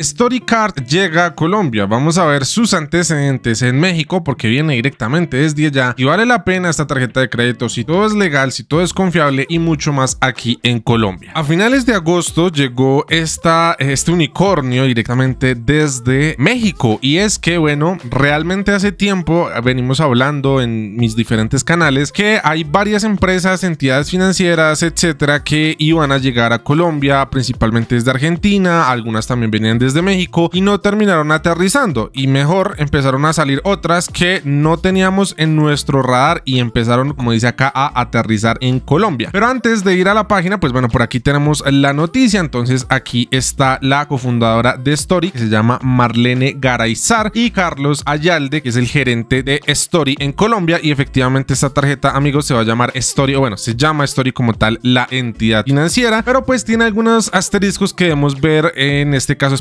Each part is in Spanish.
StoryCard llega a Colombia, vamos a ver sus antecedentes en México porque viene directamente desde allá y vale la pena esta tarjeta de crédito si todo es legal, si todo es confiable y mucho más aquí en Colombia. A finales de agosto llegó esta, este unicornio directamente desde México y es que bueno, realmente hace tiempo venimos hablando en mis diferentes canales que hay varias empresas, entidades financieras, etcétera que iban a llegar a Colombia, principalmente desde Argentina, algunas también venían de de México y no terminaron aterrizando y mejor empezaron a salir otras que no teníamos en nuestro radar y empezaron, como dice acá, a aterrizar en Colombia. Pero antes de ir a la página, pues bueno, por aquí tenemos la noticia. Entonces aquí está la cofundadora de Story, que se llama Marlene Garaizar y Carlos Ayalde, que es el gerente de Story en Colombia. Y efectivamente esta tarjeta, amigos, se va a llamar Story, o bueno, se llama Story como tal la entidad financiera, pero pues tiene algunos asteriscos que debemos ver en este caso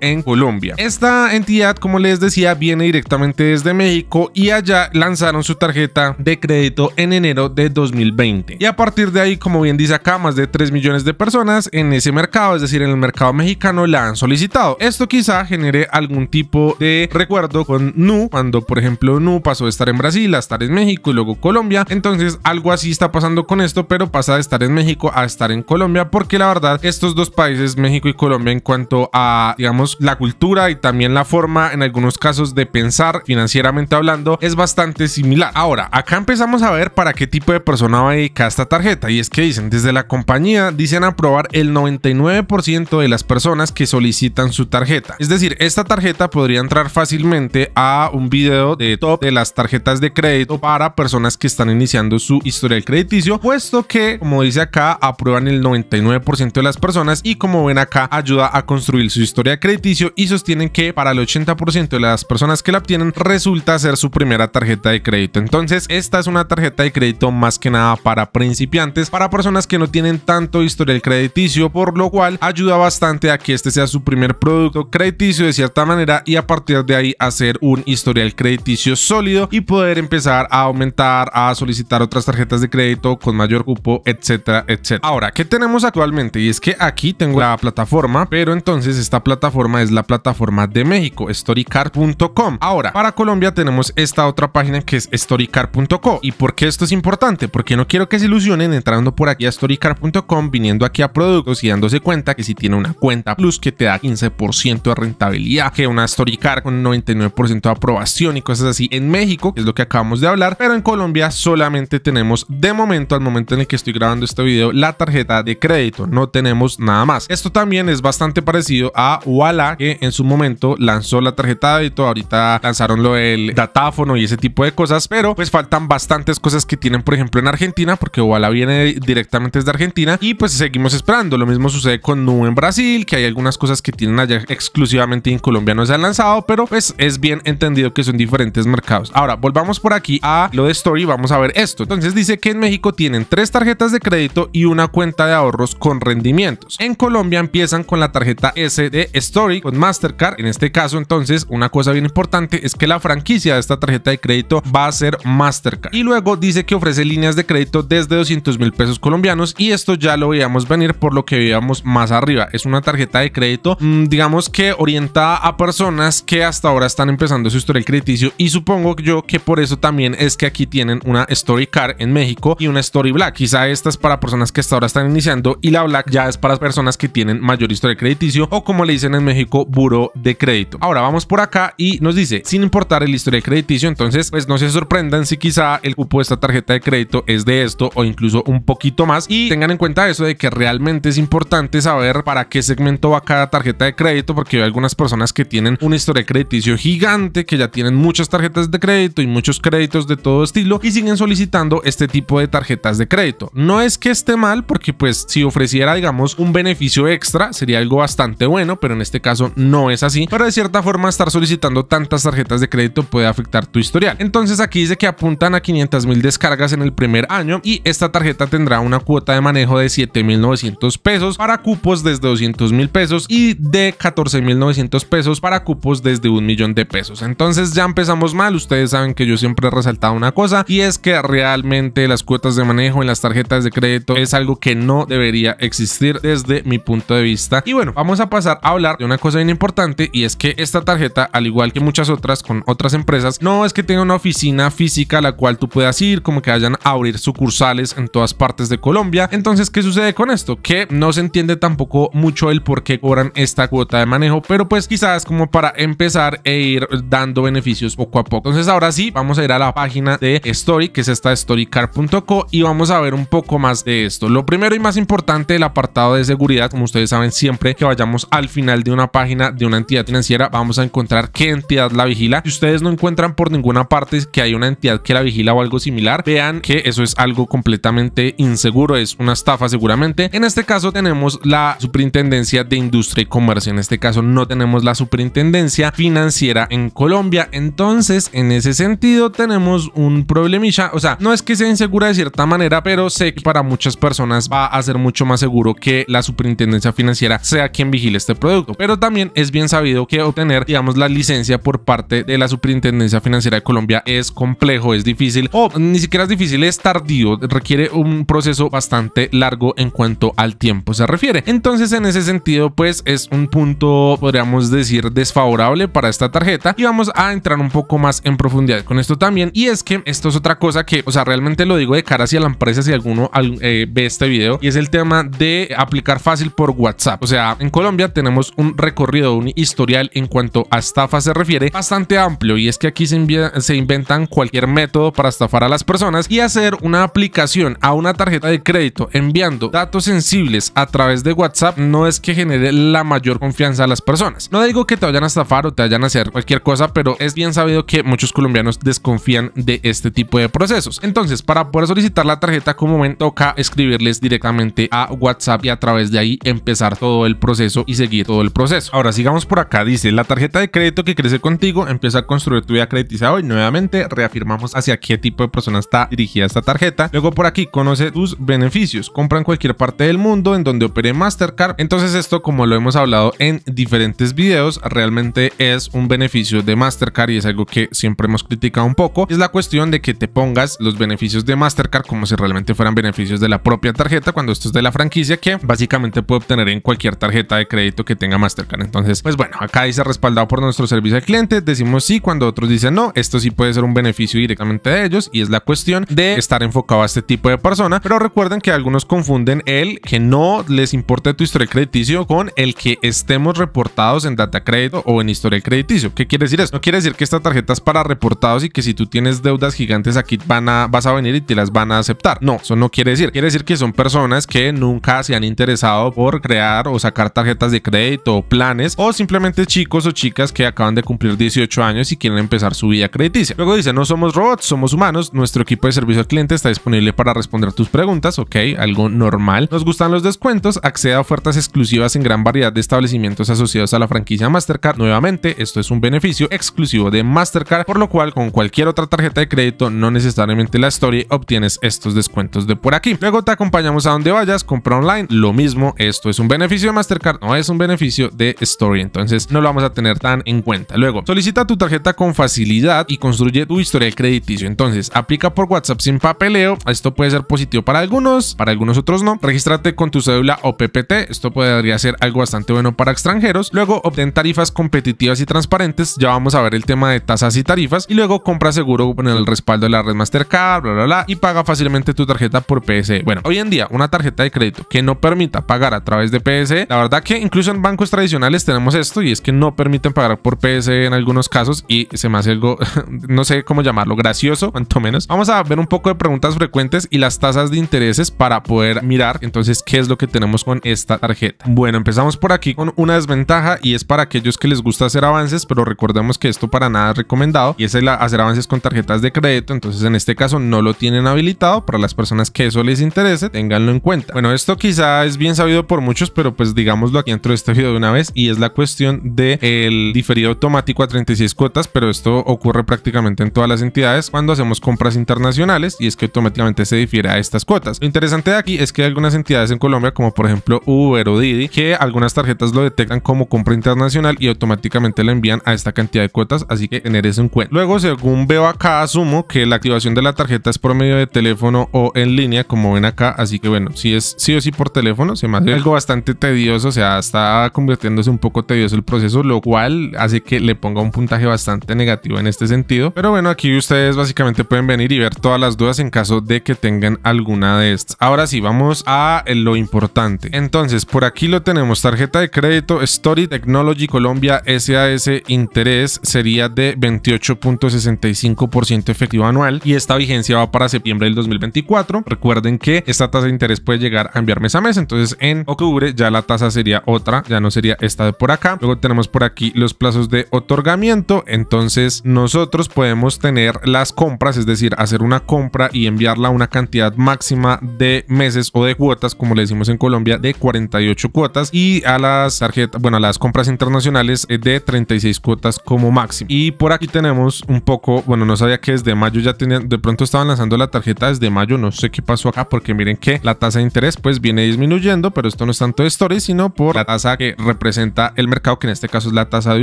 en Colombia. Esta entidad, como les decía, viene directamente desde México y allá lanzaron su tarjeta de crédito en enero de 2020. Y a partir de ahí, como bien dice acá, más de 3 millones de personas en ese mercado, es decir, en el mercado mexicano, la han solicitado. Esto quizá genere algún tipo de recuerdo con Nu, cuando por ejemplo Nu pasó de estar en Brasil a estar en México y luego Colombia. Entonces, algo así está pasando con esto, pero pasa de estar en México a estar en Colombia, porque la verdad, estos dos países, México y Colombia, en cuanto a digamos, la cultura y también la forma en algunos casos de pensar financieramente hablando es bastante similar. Ahora, acá empezamos a ver para qué tipo de persona va a dedicar esta tarjeta y es que dicen, desde la compañía dicen aprobar el 99% de las personas que solicitan su tarjeta. Es decir, esta tarjeta podría entrar fácilmente a un video de top de las tarjetas de crédito para personas que están iniciando su historial crediticio, puesto que, como dice acá, aprueban el 99% de las personas y como ven acá, ayuda a construir su historia historia crediticio y sostienen que para el 80% de las personas que la obtienen resulta ser su primera tarjeta de crédito. Entonces esta es una tarjeta de crédito más que nada para principiantes, para personas que no tienen tanto historial crediticio, por lo cual ayuda bastante a que este sea su primer producto crediticio de cierta manera y a partir de ahí hacer un historial crediticio sólido y poder empezar a aumentar, a solicitar otras tarjetas de crédito con mayor cupo, etcétera, etcétera. Ahora, ¿qué tenemos actualmente? Y es que aquí tengo la plataforma, pero entonces esta plataforma es la plataforma de México, storycar.com. Ahora, para Colombia tenemos esta otra página que es storycar.co. ¿Y por qué esto es importante? Porque no quiero que se ilusionen entrando por aquí a storycar.com, viniendo aquí a productos y dándose cuenta que si tiene una cuenta plus que te da 15% de rentabilidad, que una storycar con 99% de aprobación y cosas así en México, que es lo que acabamos de hablar, pero en Colombia solamente tenemos de momento, al momento en el que estoy grabando este video, la tarjeta de crédito, no tenemos nada más. Esto también es bastante parecido a Ovala, que en su momento lanzó la tarjeta de crédito, Ahorita lanzaron lo del datáfono y ese tipo de cosas, pero pues faltan bastantes cosas que tienen, por ejemplo, en Argentina, porque Walla viene directamente desde Argentina y pues seguimos esperando. Lo mismo sucede con Nu en Brasil, que hay algunas cosas que tienen allá exclusivamente en Colombia no se han lanzado, pero pues es bien entendido que son diferentes mercados. Ahora, volvamos por aquí a lo de Story, vamos a ver esto. Entonces dice que en México tienen tres tarjetas de crédito y una cuenta de ahorros con rendimientos. En Colombia empiezan con la tarjeta SD Story con Mastercard. En este caso, entonces, una cosa bien importante es que la franquicia de esta tarjeta de crédito va a ser Mastercard. Y luego dice que ofrece líneas de crédito desde 200 mil pesos colombianos y esto ya lo veíamos venir por lo que veíamos más arriba. Es una tarjeta de crédito, mm, digamos que orientada a personas que hasta ahora están empezando su historial crediticio y supongo yo que por eso también es que aquí tienen una Story Card en México y una Story Black. Quizá esta es para personas que hasta ahora están iniciando y la Black ya es para personas que tienen mayor historial crediticio o como le dicen en México buró de crédito. Ahora vamos por acá y nos dice, sin importar el historial crediticio, entonces pues no se sorprendan si quizá el cupo de esta tarjeta de crédito es de esto o incluso un poquito más y tengan en cuenta eso de que realmente es importante saber para qué segmento va cada tarjeta de crédito porque hay algunas personas que tienen un historial crediticio gigante, que ya tienen muchas tarjetas de crédito y muchos créditos de todo estilo y siguen solicitando este tipo de tarjetas de crédito. No es que esté mal porque pues si ofreciera digamos un beneficio extra sería algo bastante bueno pero en este caso no es así. Pero de cierta forma estar solicitando tantas tarjetas de crédito puede afectar tu historial. Entonces aquí dice que apuntan a 500 mil descargas en el primer año y esta tarjeta tendrá una cuota de manejo de 7.900 pesos para cupos desde 200 mil pesos y de 14.900 pesos para cupos desde un millón de pesos. Entonces ya empezamos mal, ustedes saben que yo siempre he resaltado una cosa y es que realmente las cuotas de manejo en las tarjetas de crédito es algo que no debería existir desde mi punto de vista. Y bueno, vamos a pasar hablar de una cosa bien importante y es que esta tarjeta, al igual que muchas otras con otras empresas, no es que tenga una oficina física a la cual tú puedas ir, como que vayan a abrir sucursales en todas partes de Colombia. Entonces, ¿qué sucede con esto? Que no se entiende tampoco mucho el por qué cobran esta cuota de manejo, pero pues quizás como para empezar e ir dando beneficios poco a poco. Entonces, ahora sí, vamos a ir a la página de Story, que es esta storycar.co y vamos a ver un poco más de esto. Lo primero y más importante, el apartado de seguridad, como ustedes saben siempre que vayamos al final de una página de una entidad financiera vamos a encontrar qué entidad la vigila. Si ustedes no encuentran por ninguna parte que hay una entidad que la vigila o algo similar, vean que eso es algo completamente inseguro, es una estafa seguramente. En este caso tenemos la Superintendencia de Industria y Comercio, en este caso no tenemos la Superintendencia Financiera en Colombia. Entonces, en ese sentido tenemos un problemilla, o sea, no es que sea insegura de cierta manera, pero sé que para muchas personas va a ser mucho más seguro que la Superintendencia Financiera sea quien vigile este producto. Pero también es bien sabido que obtener, digamos, la licencia por parte de la Superintendencia Financiera de Colombia es complejo, es difícil o ni siquiera es difícil, es tardío, requiere un proceso bastante largo en cuanto al tiempo se refiere. Entonces, en ese sentido, pues es un punto, podríamos decir, desfavorable para esta tarjeta y vamos a entrar un poco más en profundidad con esto también. Y es que esto es otra cosa que, o sea, realmente lo digo de cara hacia la empresa si alguno eh, ve este video y es el tema de aplicar fácil por WhatsApp. O sea, en Colombia tenemos un recorrido, un historial en cuanto a estafa se refiere bastante amplio y es que aquí se, se inventan cualquier método para estafar a las personas y hacer una aplicación a una tarjeta de crédito enviando datos sensibles a través de WhatsApp no es que genere la mayor confianza a las personas. No digo que te vayan a estafar o te vayan a hacer cualquier cosa, pero es bien sabido que muchos colombianos desconfían de este tipo de procesos. Entonces, para poder solicitar la tarjeta, como ven, toca escribirles directamente a WhatsApp y a través de ahí empezar todo el proceso y seguir todo el proceso. Ahora sigamos por acá, dice, la tarjeta de crédito que crece contigo empieza a construir tu vida creditizada y nuevamente reafirmamos hacia qué tipo de persona está dirigida esta tarjeta. Luego por aquí, conoce tus beneficios, compra en cualquier parte del mundo en donde opere Mastercard. Entonces esto, como lo hemos hablado en diferentes videos, realmente es un beneficio de Mastercard y es algo que siempre hemos criticado un poco. Es la cuestión de que te pongas los beneficios de Mastercard como si realmente fueran beneficios de la propia tarjeta cuando esto es de la franquicia que básicamente puede obtener en cualquier tarjeta de crédito que tenga Mastercard. Entonces, pues bueno, acá dice respaldado por nuestro servicio al cliente, decimos sí cuando otros dicen no, esto sí puede ser un beneficio directamente de ellos y es la cuestión de estar enfocado a este tipo de persona, pero recuerden que algunos confunden el que no les importe tu historial crediticio con el que estemos reportados en data crédito o en historial crediticio. ¿Qué quiere decir eso? No quiere decir que esta tarjeta es para reportados y que si tú tienes deudas gigantes aquí van a, vas a venir y te las van a aceptar. No, eso no quiere decir. Quiere decir que son personas que nunca se han interesado por crear o sacar tarjetas de crédito o planes, o simplemente chicos o chicas que acaban de cumplir 18 años y quieren empezar su vida crediticia. Luego dice, no somos robots, somos humanos, nuestro equipo de servicio al cliente está disponible para responder tus preguntas, ok, algo normal. Nos gustan los descuentos, accede a ofertas exclusivas en gran variedad de establecimientos asociados a la franquicia Mastercard. Nuevamente, esto es un beneficio exclusivo de Mastercard, por lo cual con cualquier otra tarjeta de crédito, no necesariamente la Story, obtienes estos descuentos de por aquí. Luego te acompañamos a donde vayas, compra online, lo mismo, esto es un beneficio de Mastercard, no es un beneficio de Story, entonces no lo vamos a tener tan en cuenta. Luego, solicita tu tarjeta con facilidad y construye tu historial crediticio. Entonces, aplica por WhatsApp sin papeleo. Esto puede ser positivo para algunos, para algunos otros no. Regístrate con tu cédula o PPT. Esto podría ser algo bastante bueno para extranjeros. Luego, obtén tarifas competitivas y transparentes. Ya vamos a ver el tema de tasas y tarifas. Y luego, compra seguro con el respaldo de la red Mastercard, bla, bla, bla. Y paga fácilmente tu tarjeta por PSE. Bueno, hoy en día, una tarjeta de crédito que no permita pagar a través de PSE, la verdad que incluso bancos tradicionales tenemos esto y es que no permiten pagar por PSE en algunos casos y se me hace algo, no sé cómo llamarlo, gracioso, cuanto menos. Vamos a ver un poco de preguntas frecuentes y las tasas de intereses para poder mirar entonces qué es lo que tenemos con esta tarjeta. Bueno, empezamos por aquí con una desventaja y es para aquellos que les gusta hacer avances, pero recordemos que esto para nada es recomendado y es el hacer avances con tarjetas de crédito, entonces en este caso no lo tienen habilitado para las personas que eso les interese, ténganlo en cuenta. Bueno, esto quizá es bien sabido por muchos, pero pues digámoslo aquí dentro de este este video de una vez y es la cuestión de el diferido automático a 36 cuotas, pero esto ocurre prácticamente en todas las entidades cuando hacemos compras internacionales y es que automáticamente se difiere a estas cuotas. Lo interesante de aquí es que hay algunas entidades en Colombia, como por ejemplo Uber o Didi, que algunas tarjetas lo detectan como compra internacional y automáticamente la envían a esta cantidad de cuotas, así que tener eso en cuenta. Luego, según veo acá, asumo que la activación de la tarjeta es por medio de teléfono o en línea, como ven acá, así que bueno, si es sí o sí por teléfono, se me algo bastante tedioso, o sea, hasta convirtiéndose un poco tedioso el proceso, lo cual hace que le ponga un puntaje bastante negativo en este sentido. Pero bueno, aquí ustedes básicamente pueden venir y ver todas las dudas en caso de que tengan alguna de estas. Ahora sí, vamos a lo importante. Entonces, por aquí lo tenemos, tarjeta de crédito Story Technology Colombia SAS interés sería de 28.65% efectivo anual y esta vigencia va para septiembre del 2024. Recuerden que esta tasa de interés puede llegar a enviar mes a mes, entonces en octubre ya la tasa sería otra ya no sería esta de por acá. Luego tenemos por aquí los plazos de otorgamiento, entonces nosotros podemos tener las compras, es decir, hacer una compra y enviarla a una cantidad máxima de meses o de cuotas, como le decimos en Colombia, de 48 cuotas y a las tarjetas, bueno, a las compras internacionales eh, de 36 cuotas como máximo. Y por aquí tenemos un poco, bueno, no sabía que desde mayo ya tenían, de pronto estaban lanzando la tarjeta desde mayo, no sé qué pasó acá, porque miren que la tasa de interés pues viene disminuyendo, pero esto no es tanto de story, sino por la tasa que representa el mercado, que en este caso es la tasa de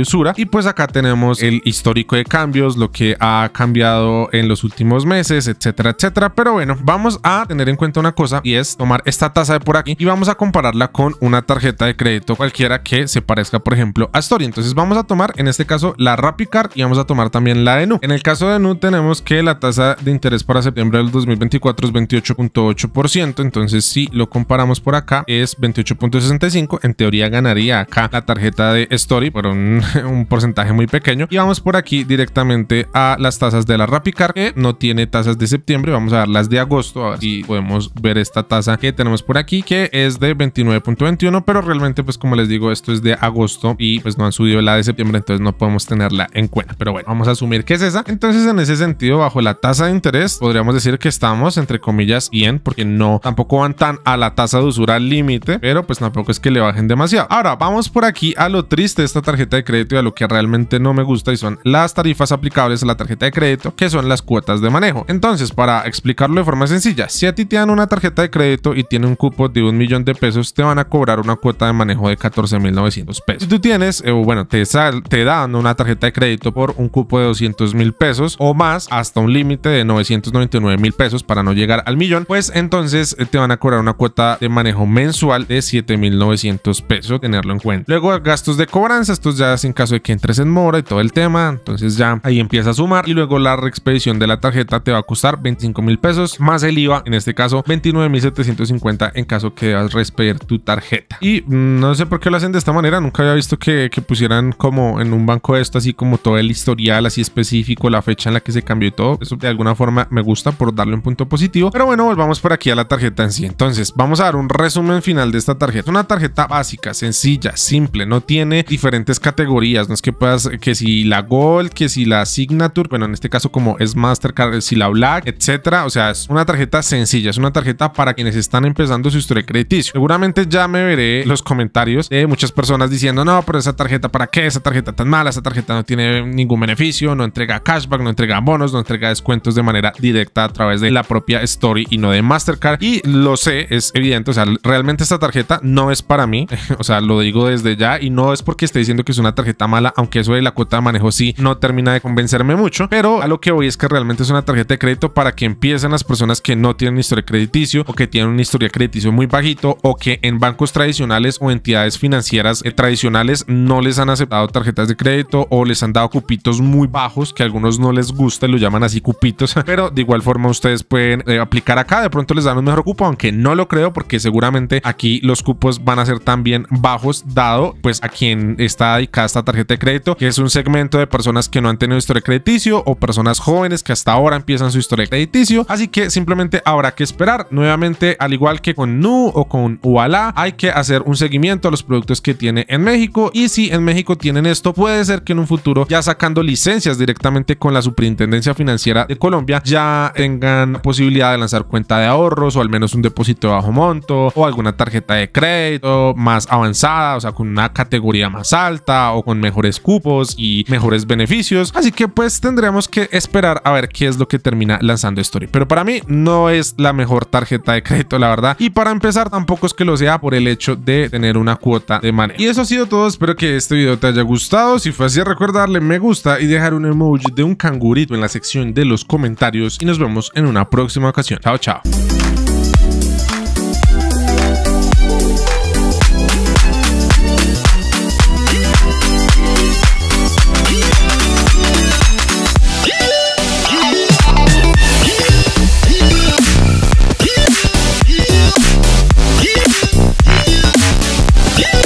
usura. Y pues acá tenemos el histórico de cambios, lo que ha cambiado en los últimos meses, etcétera, etcétera. Pero bueno, vamos a tener en cuenta una cosa y es tomar esta tasa de por aquí y vamos a compararla con una tarjeta de crédito cualquiera que se parezca, por ejemplo, a Story. Entonces vamos a tomar en este caso la Rapicard y vamos a tomar también la de Nu. En el caso de Nu tenemos que la tasa de interés para septiembre del 2024 es 28.8%. Entonces si lo comparamos por acá es 28.65. En teoría ganaría acá la tarjeta de Story por un, porcentaje muy pequeño. Y vamos por aquí directamente a las tasas de la Rapicar, que no tiene tasas de septiembre. Vamos a ver las de agosto, a ver podemos ver esta tasa que tenemos por aquí, que es de 29.21, pero realmente, pues como les digo, esto es de agosto y pues no han subido la de septiembre, entonces no podemos tenerla en cuenta. Pero bueno, vamos a asumir que es esa. Entonces, en ese sentido, bajo la tasa de interés, podríamos decir que estamos, entre comillas, bien, porque no, tampoco van tan a la tasa de usura límite, pero pues tampoco es que le bajen demasiado. Ahora, vamos por aquí a lo triste de esta tarjeta de crédito y a lo que realmente no me gusta y son las tarifas aplicables a la tarjeta de crédito, que son las cuotas de manejo. Entonces, para explicarlo de forma sencilla, si a ti te dan una tarjeta de crédito y tiene un cupo de un millón de pesos, te van a cobrar una cuota de manejo de 14.900 pesos. Si tú tienes, eh, bueno, te, te dan una tarjeta de crédito por un cupo de 200 mil pesos o más hasta un límite de 999 mil pesos para no llegar al millón, pues entonces eh, te van a cobrar una cuota de manejo mensual de 7.900 pesos tenerlo en cuenta. Luego gastos de cobranza, estos ya es en caso de que entres en mora y todo el tema, entonces ya ahí empieza a sumar y luego la reexpedición de la tarjeta te va a costar 25 mil pesos más el IVA, en este caso 29 mil 750 en caso que debas reexpedir tu tarjeta. Y mm, no sé por qué lo hacen de esta manera, nunca había visto que, pusieran como en un banco esto, así como todo el historial así específico, la fecha en la que se cambió y todo, eso de alguna forma me gusta por darle un punto positivo, pero bueno, volvamos por aquí a la tarjeta en sí. Entonces, vamos a dar un resumen final de esta tarjeta. Una tarjeta básica, sencilla, simple, no tiene diferentes categorías, no es que puedas, que si la Gold, que si la Signature, bueno, en este caso como es Mastercard, si la Black, etcétera, o sea, es una tarjeta sencilla, es una tarjeta para quienes están empezando su historia crediticio. Seguramente ya me veré los comentarios de muchas personas diciendo, no, pero esa tarjeta, ¿para qué? Esa tarjeta tan mala, esa tarjeta no tiene ningún beneficio, no entrega cashback, no entrega bonos, no entrega descuentos de manera directa a través de la propia Story y no de Mastercard. Y lo sé, es evidente, o sea, realmente esta tarjeta no es para mí, o sea, sea, lo digo desde ya y no es porque esté diciendo que es una tarjeta mala, aunque eso de la cuota de manejo sí no termina de convencerme mucho, pero a lo que voy es que realmente es una tarjeta de crédito para que empiecen las personas que no tienen historia crediticio o que tienen una historia crediticio muy bajito o que en bancos tradicionales o entidades financieras eh, tradicionales no les han aceptado tarjetas de crédito o les han dado cupitos muy bajos que a algunos no les gusta lo llaman así cupitos, pero de igual forma ustedes pueden eh, aplicar acá, de pronto les dan un mejor cupo, aunque no lo creo porque seguramente aquí los cupos van a ser también bajos dado pues a quien está dedicada esta tarjeta de crédito, que es un segmento de personas que no han tenido historia crediticio o personas jóvenes que hasta ahora empiezan su historia crediticio, así que simplemente habrá que esperar. Nuevamente, al igual que con Nu o con UALA hay que hacer un seguimiento a los productos que tiene en México y si en México tienen esto, puede ser que en un futuro ya sacando licencias directamente con la Superintendencia Financiera de Colombia ya tengan posibilidad de lanzar cuenta de ahorros o al menos un depósito de bajo monto o alguna tarjeta de crédito más avanzada o sea, con una categoría más alta o con mejores cupos y mejores beneficios. Así que pues tendremos que esperar a ver qué es lo que termina lanzando Story. Pero para mí no es la mejor tarjeta de crédito, la verdad. Y para empezar tampoco es que lo sea por el hecho de tener una cuota de manera Y eso ha sido todo. Espero que este video te haya gustado. Si fue así, recordarle me gusta y dejar un emoji de un cangurito en la sección de los comentarios. Y nos vemos en una próxima ocasión. Chao, chao.